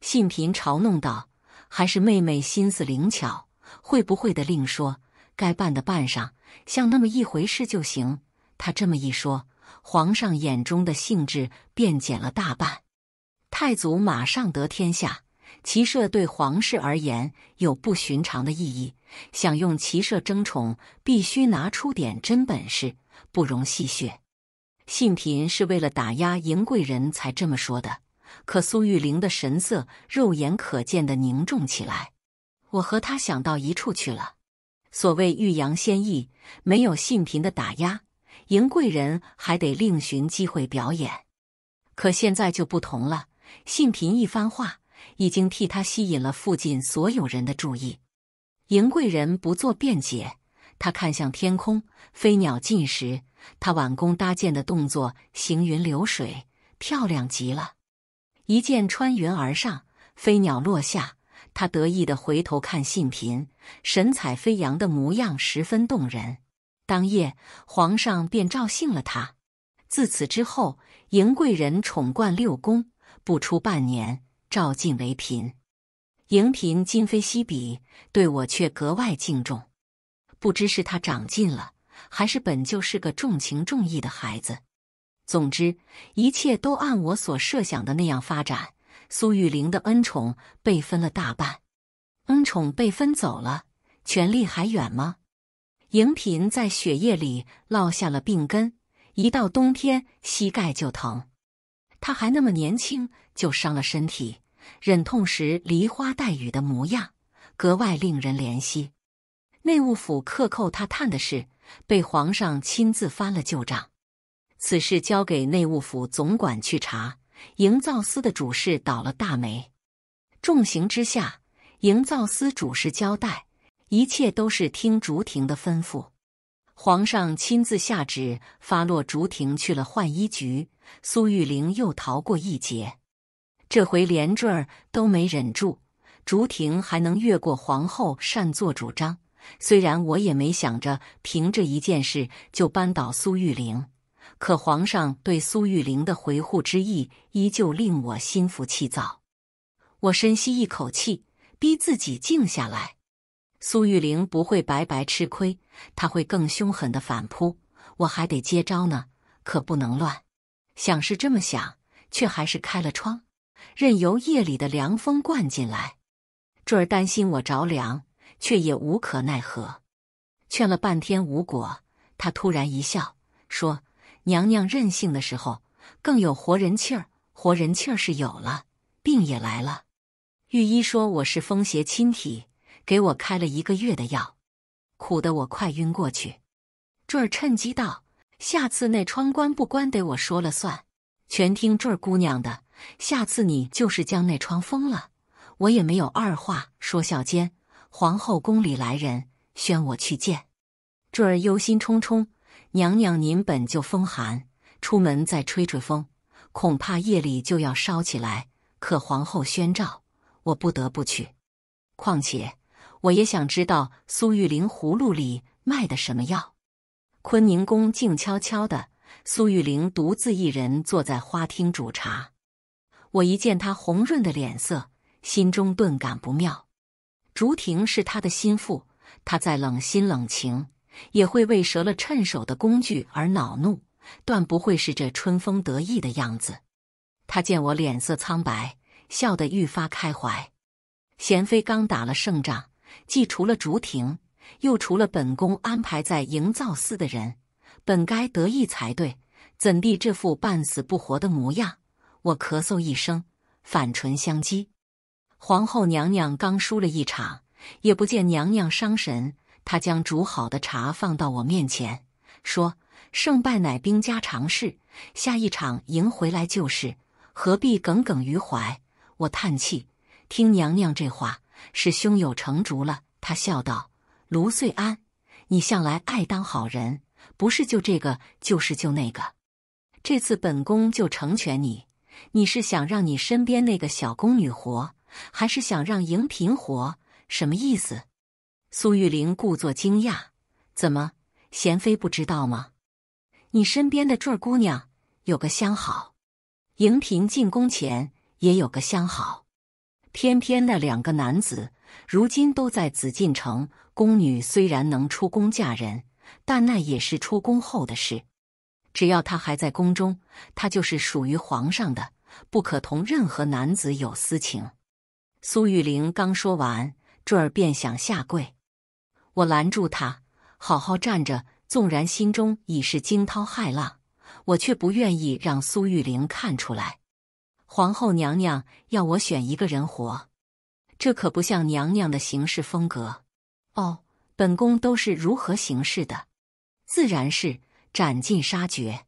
信嫔嘲弄道：“还是妹妹心思灵巧，会不会的另说，该办的办上，像那么一回事就行。”他这么一说，皇上眼中的兴致便减了大半。太祖马上得天下，骑射对皇室而言有不寻常的意义，想用骑射争宠，必须拿出点真本事。不容戏谑，信嫔是为了打压迎贵人才这么说的。可苏玉玲的神色肉眼可见的凝重起来，我和他想到一处去了。所谓欲扬先抑，没有信嫔的打压，迎贵人还得另寻机会表演。可现在就不同了，信嫔一番话已经替他吸引了附近所有人的注意。迎贵人不做辩解。他看向天空，飞鸟尽时，他挽弓搭箭的动作行云流水，漂亮极了。一箭穿云而上，飞鸟落下，他得意的回头看信嫔，神采飞扬的模样十分动人。当夜，皇上便召幸了他。自此之后，迎贵人宠冠六宫，不出半年，召晋为嫔。迎嫔今非昔比，对我却格外敬重。不知是他长进了，还是本就是个重情重义的孩子。总之，一切都按我所设想的那样发展。苏玉玲的恩宠被分了大半，恩宠被分走了，权力还远吗？影嫔在雪夜里落下了病根，一到冬天膝盖就疼。她还那么年轻，就伤了身体，忍痛时梨花带雨的模样，格外令人怜惜。内务府克扣他炭的事，被皇上亲自翻了旧账。此事交给内务府总管去查，营造司的主事倒了大霉。重刑之下，营造司主事交代，一切都是听竹亭的吩咐。皇上亲自下旨发落竹亭去了浣衣局，苏玉玲又逃过一劫。这回连坠儿都没忍住，竹亭还能越过皇后擅作主张？虽然我也没想着凭这一件事就扳倒苏玉玲，可皇上对苏玉玲的回护之意依旧令我心浮气躁。我深吸一口气，逼自己静下来。苏玉玲不会白白吃亏，他会更凶狠的反扑，我还得接招呢，可不能乱。想是这么想，却还是开了窗，任由夜里的凉风灌进来。坠儿担心我着凉。却也无可奈何，劝了半天无果，他突然一笑说：“娘娘任性的时候更有活人气儿，活人气儿是有了，病也来了。”御医说我是风邪侵体，给我开了一个月的药，苦得我快晕过去。坠儿趁机道：“下次那窗关不关得我说了算，全听坠儿姑娘的。下次你就是将那窗封了，我也没有二话。”说笑间。皇后宫里来人宣我去见，坠儿忧心忡忡。娘娘您本就风寒，出门再吹吹风，恐怕夜里就要烧起来。可皇后宣召，我不得不去。况且我也想知道苏玉玲葫芦里卖的什么药。坤宁宫静悄悄的，苏玉玲独自一人坐在花厅煮茶。我一见她红润的脸色，心中顿感不妙。竹亭是他的心腹，他在冷心冷情，也会为折了趁手的工具而恼怒，断不会是这春风得意的样子。他见我脸色苍白，笑得愈发开怀。贤妃刚打了胜仗，既除了竹亭，又除了本宫安排在营造司的人，本该得意才对，怎地这副半死不活的模样？我咳嗽一声，反唇相讥。皇后娘娘刚输了一场，也不见娘娘伤神。她将煮好的茶放到我面前，说：“胜败乃兵家常事，下一场赢回来就是，何必耿耿于怀？”我叹气，听娘娘这话是胸有成竹了。她笑道：“卢碎安，你向来爱当好人，不是就这个，就是就那个。这次本宫就成全你。你是想让你身边那个小宫女活？”还是想让盈嫔活？什么意思？苏玉玲故作惊讶：“怎么，贤妃不知道吗？你身边的坠儿姑娘有个相好，盈嫔进宫前也有个相好，偏偏那两个男子如今都在紫禁城。宫女虽然能出宫嫁人，但那也是出宫后的事。只要她还在宫中，她就是属于皇上的，不可同任何男子有私情。”苏玉玲刚说完，坠儿便想下跪，我拦住她，好好站着。纵然心中已是惊涛骇浪，我却不愿意让苏玉玲看出来。皇后娘娘要我选一个人活，这可不像娘娘的行事风格。哦，本宫都是如何行事的？自然是斩尽杀绝。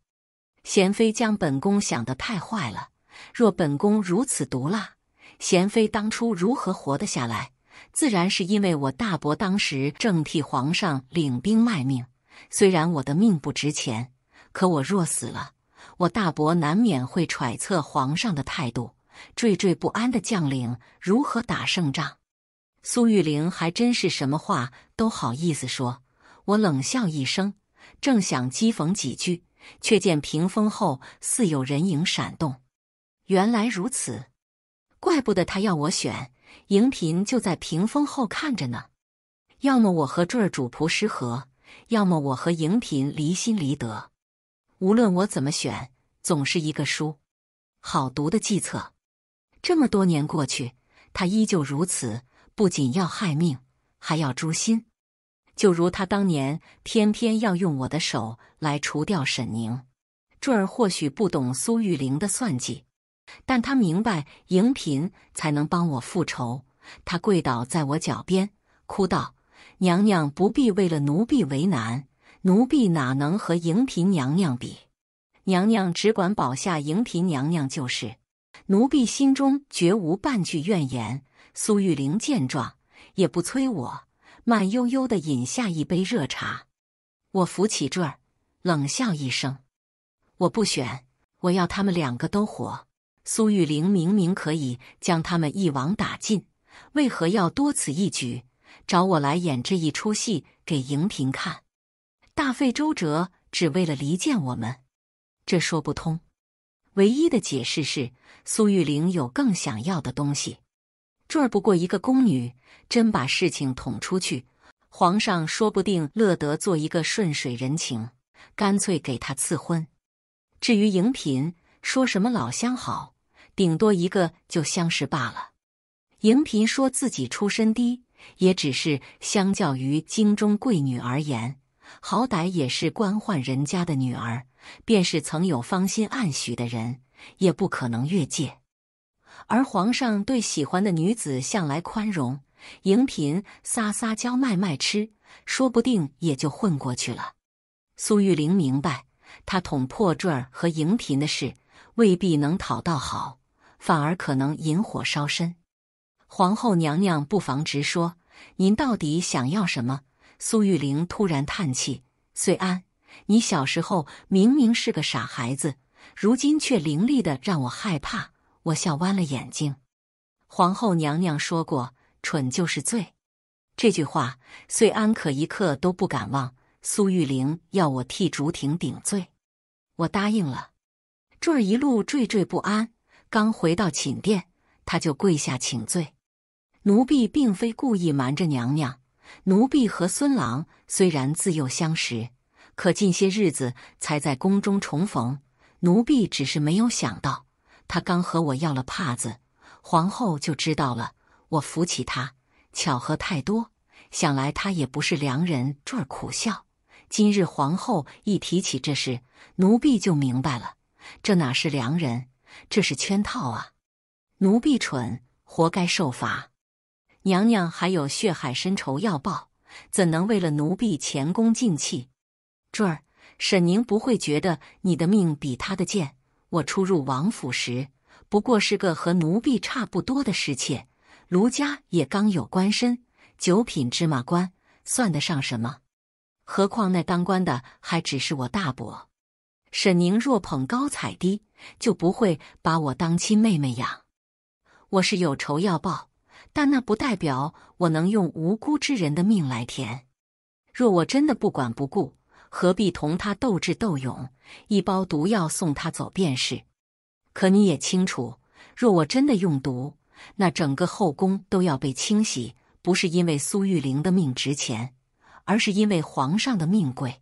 贤妃将本宫想得太坏了，若本宫如此毒辣。贤妃当初如何活得下来，自然是因为我大伯当时正替皇上领兵卖命。虽然我的命不值钱，可我若死了，我大伯难免会揣测皇上的态度，惴惴不安的将领如何打胜仗？苏玉玲还真是什么话都好意思说。我冷笑一声，正想讥讽几句，却见屏风后似有人影闪动。原来如此。怪不得他要我选，荧嫔就在屏风后看着呢。要么我和坠儿主仆失和，要么我和荧嫔离心离德。无论我怎么选，总是一个输。好读的计策，这么多年过去，他依旧如此。不仅要害命，还要诛心。就如他当年，偏偏要用我的手来除掉沈宁。坠儿或许不懂苏玉玲的算计。但他明白，迎嫔才能帮我复仇。他跪倒在我脚边，哭道：“娘娘不必为了奴婢为难，奴婢哪能和迎嫔娘娘比？娘娘只管保下迎嫔娘娘就是，奴婢心中绝无半句怨言。”苏玉玲见状，也不催我，慢悠悠地饮下一杯热茶。我扶起坠儿，冷笑一声：“我不选，我要他们两个都活。”苏玉玲明明可以将他们一网打尽，为何要多此一举，找我来演这一出戏给荧嫔看？大费周折，只为了离间我们，这说不通。唯一的解释是，苏玉玲有更想要的东西。这儿不过一个宫女，真把事情捅出去，皇上说不定乐得做一个顺水人情，干脆给她赐婚。至于荧嫔，说什么老相好，顶多一个就相识罢了。迎嫔说自己出身低，也只是相较于京中贵女而言，好歹也是官宦人家的女儿，便是曾有芳心暗许的人，也不可能越界。而皇上对喜欢的女子向来宽容，迎嫔撒撒娇卖卖吃，说不定也就混过去了。苏玉玲明白，她捅破坠儿和迎嫔的事。未必能讨到好，反而可能引火烧身。皇后娘娘不妨直说，您到底想要什么？苏玉玲突然叹气：“穗安，你小时候明明是个傻孩子，如今却凌厉的让我害怕，我笑弯了眼睛。”皇后娘娘说过，“蠢就是罪”，这句话穗安可一刻都不敢忘。苏玉玲要我替竹亭顶罪，我答应了。坠儿一路惴惴不安，刚回到寝殿，他就跪下请罪。奴婢并非故意瞒着娘娘，奴婢和孙郎虽然自幼相识，可近些日子才在宫中重逢，奴婢只是没有想到，他刚和我要了帕子，皇后就知道了。我扶起他，巧合太多，想来他也不是良人。坠儿苦笑，今日皇后一提起这事，奴婢就明白了。这哪是良人，这是圈套啊！奴婢蠢，活该受罚。娘娘还有血海深仇要报，怎能为了奴婢前功尽弃？坠儿，沈宁不会觉得你的命比他的贱。我初入王府时，不过是个和奴婢差不多的侍妾。卢家也刚有官身，九品芝麻官算得上什么？何况那当官的还只是我大伯。沈宁若捧高踩低，就不会把我当亲妹妹养。我是有仇要报，但那不代表我能用无辜之人的命来填。若我真的不管不顾，何必同他斗智斗勇？一包毒药送他走便是。可你也清楚，若我真的用毒，那整个后宫都要被清洗。不是因为苏玉玲的命值钱，而是因为皇上的命贵。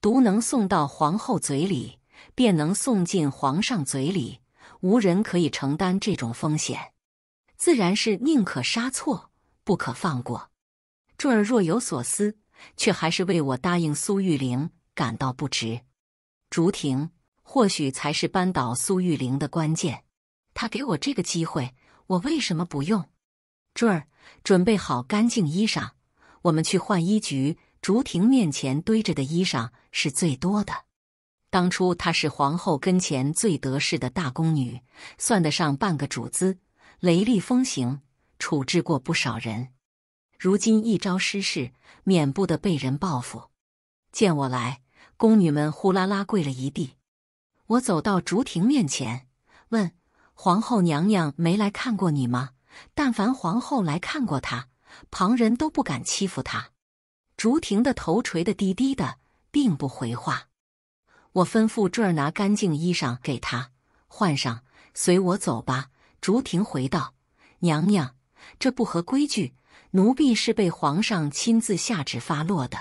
毒能送到皇后嘴里，便能送进皇上嘴里。无人可以承担这种风险，自然是宁可杀错，不可放过。坠儿若有所思，却还是为我答应苏玉玲感到不值。竹亭或许才是扳倒苏玉玲的关键。他给我这个机会，我为什么不用？坠儿，准备好干净衣裳，我们去换衣局。竹亭面前堆着的衣裳是最多的。当初她是皇后跟前最得势的大宫女，算得上半个主子，雷厉风行，处置过不少人。如今一朝失势，免不得被人报复。见我来，宫女们呼啦啦跪了一地。我走到竹亭面前，问：“皇后娘娘没来看过你吗？”但凡皇后来看过她，旁人都不敢欺负她。竹亭的头垂得低低的，并不回话。我吩咐坠儿拿干净衣裳给她换上，随我走吧。竹亭回道：“娘娘，这不合规矩。奴婢是被皇上亲自下旨发落的，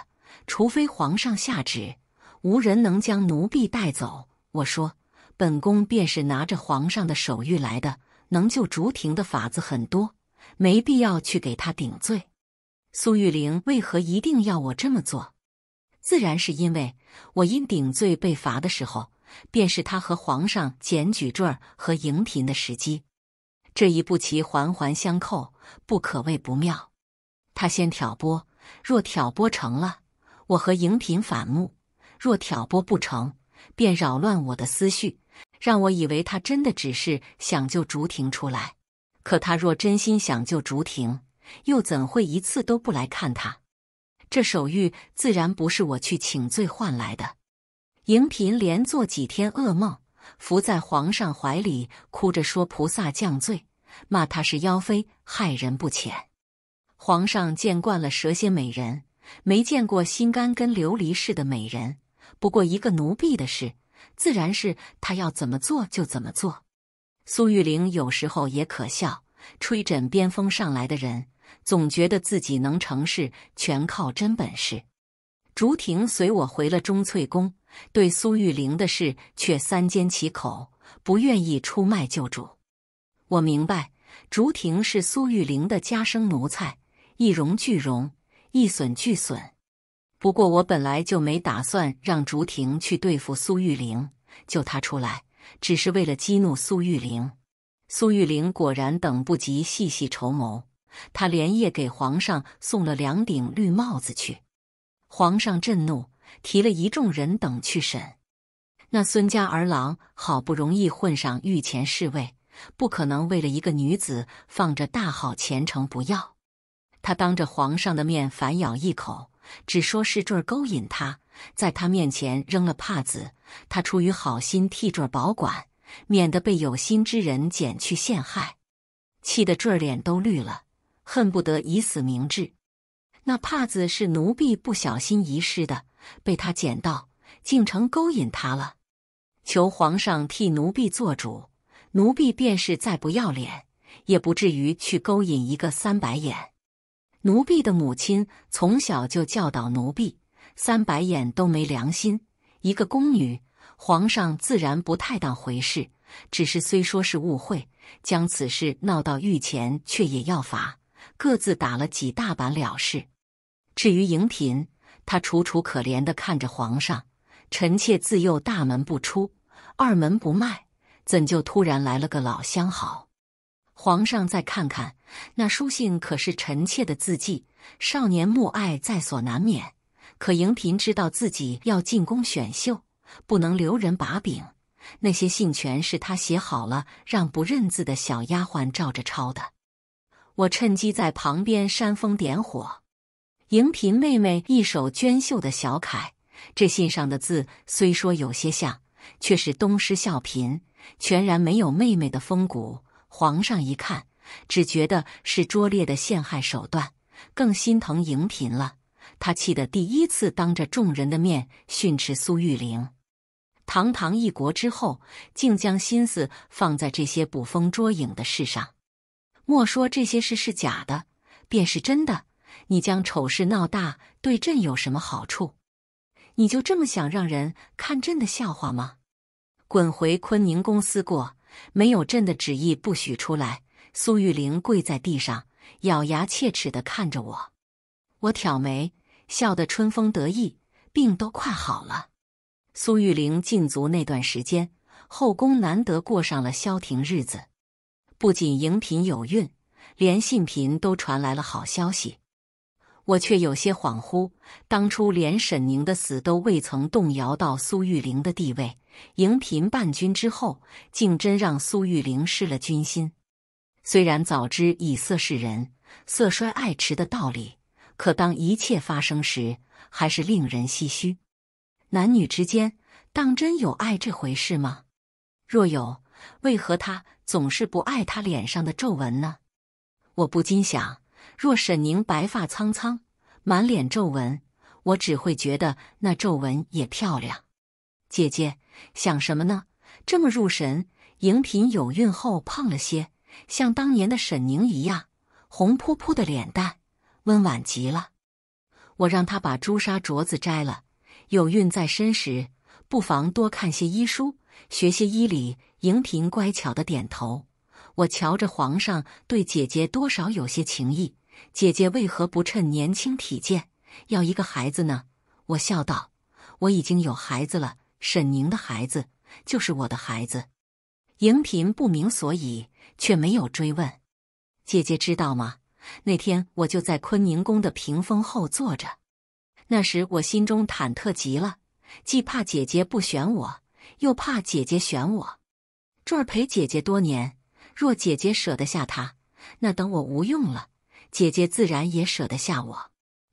除非皇上下旨，无人能将奴婢带走。”我说：“本宫便是拿着皇上的手谕来的，能救竹亭的法子很多，没必要去给他顶罪。”苏玉玲为何一定要我这么做？自然是因为我因顶罪被罚的时候，便是他和皇上检举坠儿和盈嫔的时机。这一步棋环环相扣，不可谓不妙。他先挑拨，若挑拨成了，我和盈嫔反目；若挑拨不成，便扰乱我的思绪，让我以为他真的只是想救竹亭出来。可他若真心想救竹亭，又怎会一次都不来看他？这手谕自然不是我去请罪换来的。迎嫔连做几天噩梦，伏在皇上怀里哭着说：“菩萨降罪，骂她是妖妃，害人不浅。”皇上见惯了蛇蝎美人，没见过心肝跟琉璃似的美人。不过一个奴婢的事，自然是他要怎么做就怎么做。苏玉玲有时候也可笑，吹枕边风上来的人。总觉得自己能成事，全靠真本事。竹亭随我回了钟翠宫，对苏玉玲的事却三缄其口，不愿意出卖旧主。我明白，竹亭是苏玉玲的家生奴才，一荣俱荣，一损俱损。不过我本来就没打算让竹亭去对付苏玉玲，救她出来，只是为了激怒苏玉玲。苏玉玲果然等不及，细细筹谋。他连夜给皇上送了两顶绿帽子去，皇上震怒，提了一众人等去审。那孙家儿郎好不容易混上御前侍卫，不可能为了一个女子放着大好前程不要。他当着皇上的面反咬一口，只说是坠儿勾引他，在他面前扔了帕子。他出于好心替坠儿保管，免得被有心之人捡去陷害，气得坠儿脸都绿了。恨不得以死明志，那帕子是奴婢不小心遗失的，被他捡到，竟成勾引他了。求皇上替奴婢做主，奴婢便是再不要脸，也不至于去勾引一个三白眼。奴婢的母亲从小就教导奴婢，三白眼都没良心。一个宫女，皇上自然不太当回事，只是虽说是误会，将此事闹到御前，却也要罚。各自打了几大板了事。至于迎嫔，她楚楚可怜的看着皇上。臣妾自幼大门不出，二门不迈，怎就突然来了个老相好？皇上再看看那书信，可是臣妾的字迹。少年慕爱在所难免。可迎嫔知道自己要进宫选秀，不能留人把柄。那些信全是他写好了，让不认字的小丫鬟照着抄的。我趁机在旁边煽风点火，盈嫔妹妹一手娟秀的小楷，这信上的字虽说有些像，却是东施效颦，全然没有妹妹的风骨。皇上一看，只觉得是拙劣的陷害手段，更心疼盈嫔了。他气得第一次当着众人的面训斥苏玉玲，堂堂一国之后，竟将心思放在这些捕风捉影的事上。莫说这些事是假的，便是真的，你将丑事闹大，对朕有什么好处？你就这么想让人看朕的笑话吗？滚回坤宁宫思过，没有朕的旨意，不许出来。苏玉玲跪在地上，咬牙切齿地看着我。我挑眉，笑得春风得意，病都快好了。苏玉玲禁足那段时间，后宫难得过上了消停日子。不仅迎嫔有孕，连信嫔都传来了好消息。我却有些恍惚，当初连沈宁的死都未曾动摇到苏玉玲的地位，迎嫔伴君之后，竟真让苏玉玲失了军心。虽然早知以色示人，色衰爱弛的道理，可当一切发生时，还是令人唏嘘。男女之间，当真有爱这回事吗？若有，为何他？总是不爱她脸上的皱纹呢，我不禁想：若沈宁白发苍苍，满脸皱纹，我只会觉得那皱纹也漂亮。姐姐想什么呢？这么入神。迎嫔有孕后胖了些，像当年的沈宁一样，红扑扑的脸蛋，温婉极了。我让她把朱砂镯子摘了。有孕在身时，不妨多看些医书，学些医理。莹嫔乖巧的点头。我瞧着皇上对姐姐多少有些情意，姐姐为何不趁年轻体健要一个孩子呢？我笑道：“我已经有孩子了，沈宁的孩子就是我的孩子。”莹嫔不明所以，却没有追问。姐姐知道吗？那天我就在坤宁宫的屏风后坐着，那时我心中忐忑极了，既怕姐姐不选我，又怕姐姐选我。坠儿陪姐姐多年，若姐姐舍得下他，那等我无用了，姐姐自然也舍得下我。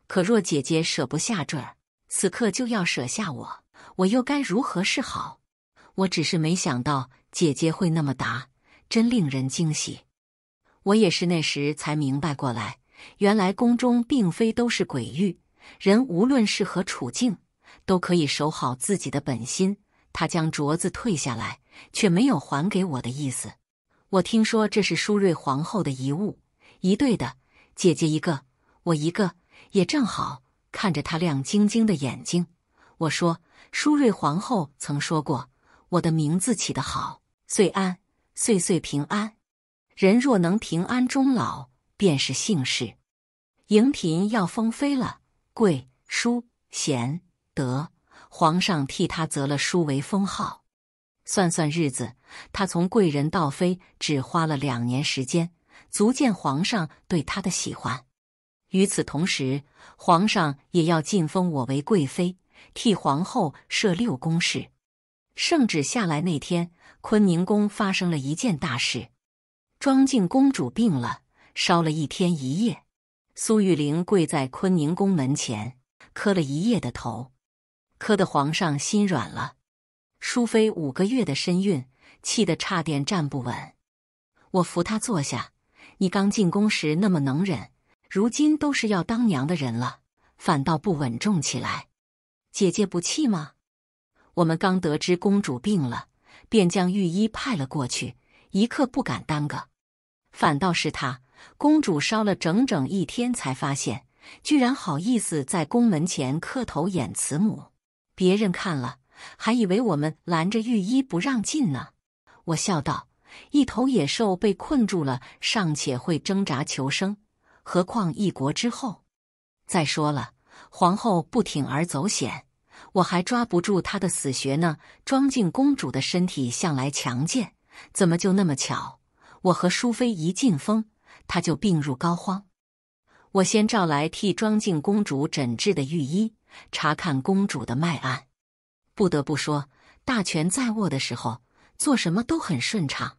可若姐姐舍不下坠儿，此刻就要舍下我，我又该如何是好？我只是没想到姐姐会那么答，真令人惊喜。我也是那时才明白过来，原来宫中并非都是鬼域，人无论是何处境，都可以守好自己的本心。他将镯子退下来。却没有还给我的意思。我听说这是舒瑞皇后的遗物，一对的，姐姐一个，我一个，也正好看着她亮晶晶的眼睛。我说，舒瑞皇后曾说过，我的名字起得好，岁安，岁岁平安。人若能平安终老，便是幸事。迎嫔要封妃了，贵淑贤德，皇上替她择了淑为封号。算算日子，他从贵人到妃只花了两年时间，足见皇上对他的喜欢。与此同时，皇上也要晋封我为贵妃，替皇后设六宫事。圣旨下来那天，坤宁宫发生了一件大事，庄敬公主病了，烧了一天一夜。苏玉玲跪在坤宁宫门前磕了一夜的头，磕得皇上心软了。淑妃五个月的身孕，气得差点站不稳。我扶她坐下。你刚进宫时那么能忍，如今都是要当娘的人了，反倒不稳重起来。姐姐不气吗？我们刚得知公主病了，便将御医派了过去，一刻不敢耽搁。反倒是她，公主烧了整整一天，才发现，居然好意思在宫门前磕头演慈母，别人看了。还以为我们拦着御医不让进呢，我笑道：“一头野兽被困住了，尚且会挣扎求生，何况一国之后？再说了，皇后不铤而走险，我还抓不住她的死穴呢。”庄静公主的身体向来强健，怎么就那么巧？我和淑妃一进宫，她就病入膏肓。我先召来替庄静公主诊治的御医，查看公主的脉案。不得不说，大权在握的时候，做什么都很顺畅。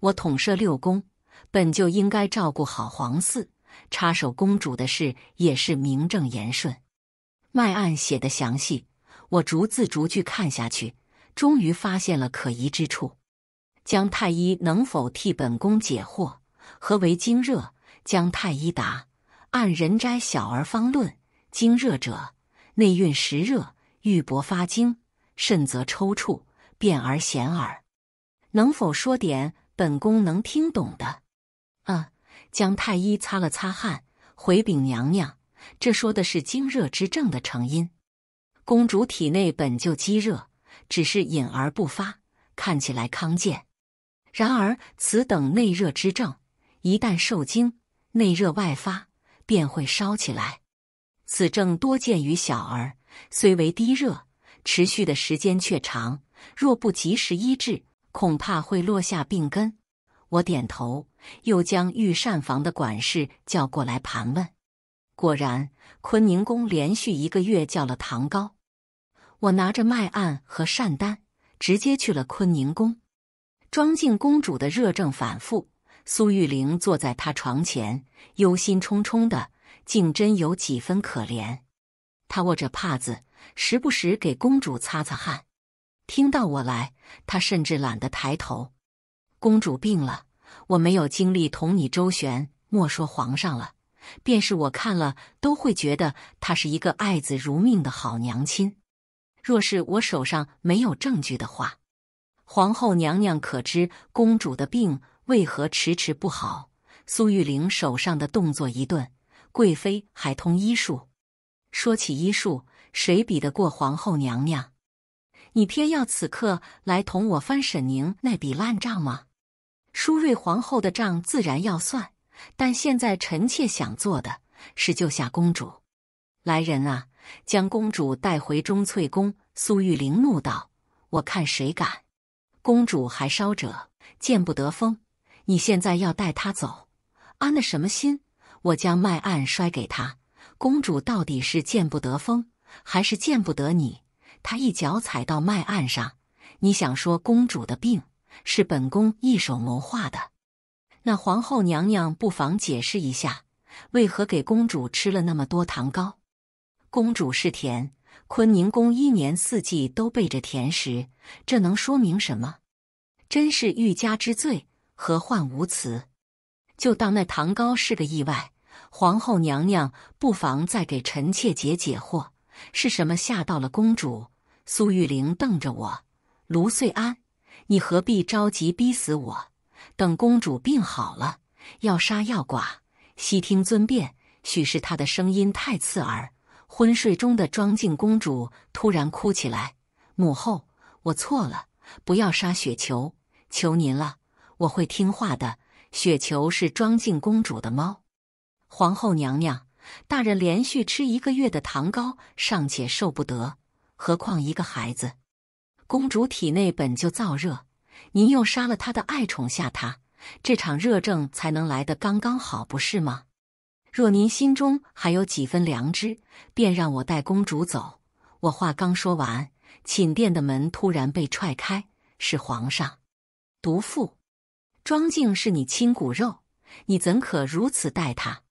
我统摄六宫，本就应该照顾好皇嗣，插手公主的事也是名正言顺。脉案写的详细，我逐字逐句看下去，终于发现了可疑之处。姜太医能否替本宫解惑？何为经热？姜太医答：按人斋小儿方论，经热者，内蕴实热。玉帛发惊，甚则抽搐，变而显耳。能否说点本宫能听懂的？啊！姜太医擦了擦汗，回禀娘娘：“这说的是惊热之症的成因。公主体内本就积热，只是隐而不发，看起来康健。然而此等内热之症，一旦受惊，内热外发，便会烧起来。此症多见于小儿。”虽为低热，持续的时间却长。若不及时医治，恐怕会落下病根。我点头，又将御膳房的管事叫过来盘问。果然，坤宁宫连续一个月叫了糖糕。我拿着脉案和膳单，直接去了坤宁宫。庄敬公主的热症反复，苏玉玲坐在她床前，忧心忡忡的，竟真有几分可怜。他握着帕子，时不时给公主擦擦汗。听到我来，他甚至懒得抬头。公主病了，我没有精力同你周旋。莫说皇上了，便是我看了，都会觉得她是一个爱子如命的好娘亲。若是我手上没有证据的话，皇后娘娘可知公主的病为何迟迟不好？苏玉玲手上的动作一顿，贵妃还通医术。说起医术，谁比得过皇后娘娘？你偏要此刻来同我翻沈宁那笔烂账吗？淑瑞皇后的账自然要算，但现在臣妾想做的是救下公主。来人啊，将公主带回钟粹宫！苏玉玲怒道：“我看谁敢！公主还烧着，见不得风。你现在要带她走，安的什么心？我将脉案摔给她。”公主到底是见不得风，还是见不得你？她一脚踩到麦案上。你想说公主的病是本宫一手谋划的？那皇后娘娘不妨解释一下，为何给公主吃了那么多糖糕？公主是甜，坤宁宫一年四季都备着甜食，这能说明什么？真是欲加之罪，何患无辞？就当那糖糕是个意外。皇后娘娘，不妨再给臣妾解解惑，是什么吓到了公主？苏玉玲瞪着我，卢穗安，你何必着急逼死我？等公主病好了，要杀要剐，悉听尊便。许是她的声音太刺耳，昏睡中的庄静公主突然哭起来：“母后，我错了，不要杀雪球，求您了，我会听话的。雪球是庄静公主的猫。”皇后娘娘，大人连续吃一个月的糖糕尚且受不得，何况一个孩子？公主体内本就燥热，您又杀了他的爱宠下她，这场热症才能来得刚刚好，不是吗？若您心中还有几分良知，便让我带公主走。我话刚说完，寝殿的门突然被踹开，是皇上！毒妇，庄静是你亲骨肉，你怎可如此待她？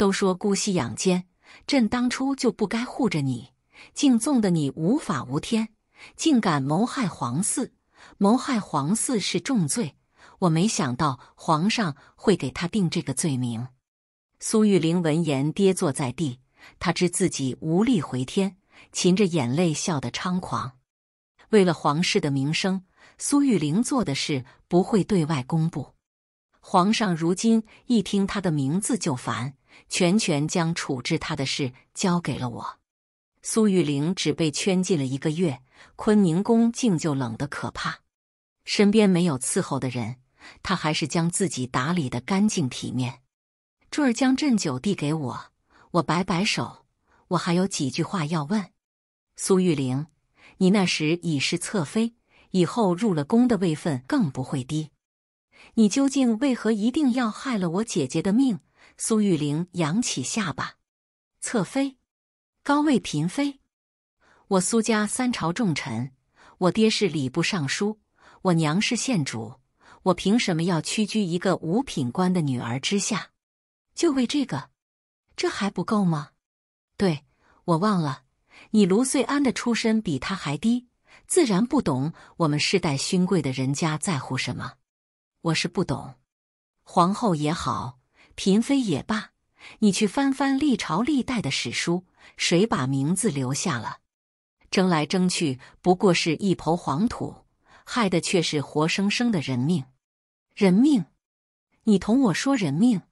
都说姑息养奸，朕当初就不该护着你，竟纵得你无法无天，竟敢谋害皇嗣！谋害皇嗣是重罪，我没想到皇上会给他定这个罪名。苏玉玲闻言跌坐在地，她知自己无力回天，噙着眼泪笑得猖狂。为了皇室的名声，苏玉玲做的事不会对外公布。皇上如今一听他的名字就烦。全权将处置他的事交给了我。苏玉玲只被圈禁了一个月，坤宁宫竟就冷得可怕。身边没有伺候的人，她还是将自己打理得干净体面。坠儿将鸩酒递给我，我摆摆手，我还有几句话要问苏玉玲。你那时已是侧妃，以后入了宫的位分更不会低。你究竟为何一定要害了我姐姐的命？苏玉玲扬起下巴，侧妃，高位嫔妃，我苏家三朝重臣，我爹是礼部尚书，我娘是县主，我凭什么要屈居一个五品官的女儿之下？就为这个，这还不够吗？对，我忘了，你卢穗安的出身比他还低，自然不懂我们世代勋贵的人家在乎什么。我是不懂，皇后也好。嫔妃也罢，你去翻翻历朝历代的史书，谁把名字留下了？争来争去，不过是一抔黄土，害的却是活生生的人命。人命？你同我说人命，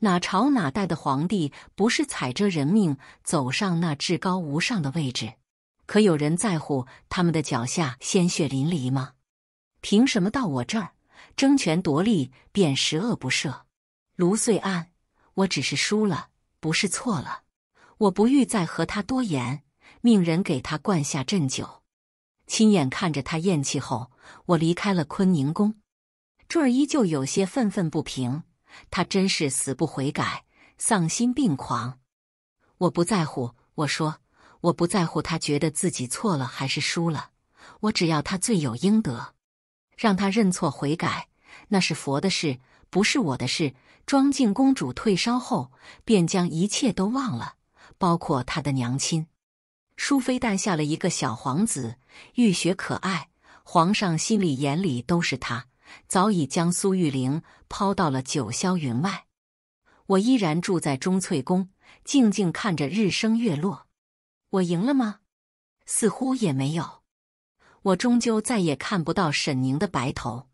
哪朝哪代的皇帝不是踩着人命走上那至高无上的位置？可有人在乎他们的脚下鲜血淋漓吗？凭什么到我这儿，争权夺利便十恶不赦？卢穗案，我只是输了，不是错了。我不欲再和他多言，命人给他灌下鸩酒。亲眼看着他咽气后，我离开了坤宁宫。坠儿依旧有些愤愤不平，他真是死不悔改，丧心病狂。我不在乎，我说我不在乎他觉得自己错了还是输了，我只要他罪有应得，让他认错悔改，那是佛的事，不是我的事。庄静公主退烧后，便将一切都忘了，包括她的娘亲。淑妃诞下了一个小皇子，玉雪可爱，皇上心里眼里都是他，早已将苏玉玲抛到了九霄云外。我依然住在钟粹宫，静静看着日升月落。我赢了吗？似乎也没有。我终究再也看不到沈宁的白头。